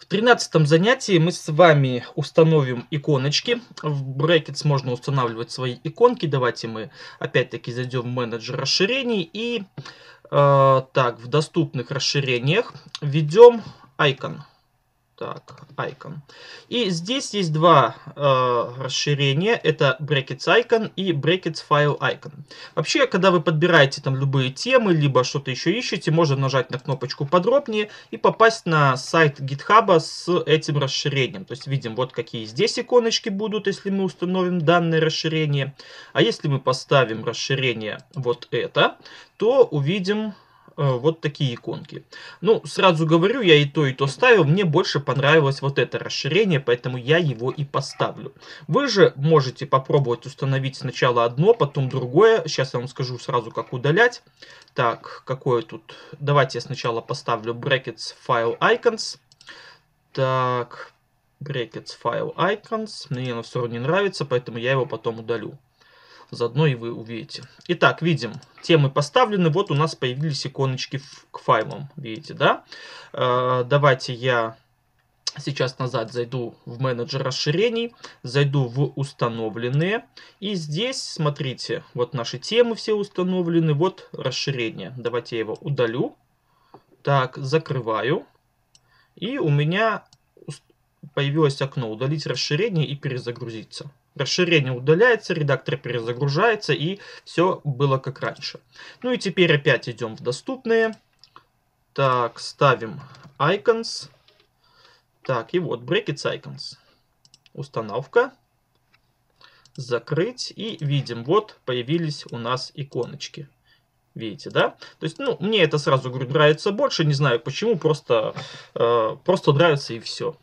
В тринадцатом занятии мы с вами установим иконочки. В Brackets можно устанавливать свои иконки. Давайте мы опять-таки зайдем в менеджер расширений и э, так, в доступных расширениях введем icon. Так, icon. И здесь есть два э, расширения. Это brackets icon и brackets file icon. Вообще, когда вы подбираете там любые темы, либо что-то еще ищете, можно нажать на кнопочку подробнее и попасть на сайт GitHub а с этим расширением. То есть видим, вот какие здесь иконочки будут, если мы установим данное расширение. А если мы поставим расширение вот это, то увидим Э, вот такие иконки. Ну, сразу говорю, я и то, и то ставил. Мне больше понравилось вот это расширение, поэтому я его и поставлю. Вы же можете попробовать установить сначала одно, потом другое. Сейчас я вам скажу сразу, как удалять. Так, какое тут... Давайте я сначала поставлю brackets file icons. Так, brackets file icons. Мне оно все равно не нравится, поэтому я его потом удалю. Заодно и вы увидите. Итак, видим, темы поставлены. Вот у нас появились иконочки к файлам. Видите, да? Э, давайте я сейчас назад зайду в менеджер расширений, зайду в установленные. И здесь, смотрите, вот наши темы все установлены, вот расширение. Давайте я его удалю. Так, закрываю. И у меня появилось окно «Удалить расширение и перезагрузиться» расширение удаляется, редактор перезагружается, и все было как раньше. Ну и теперь опять идем в доступные. Так, ставим icons. Так, и вот brackets icons. Установка. Закрыть. И видим, вот появились у нас иконочки. Видите, да? То есть, ну, мне это сразу говорю, нравится больше, не знаю почему, просто, э, просто нравится и все.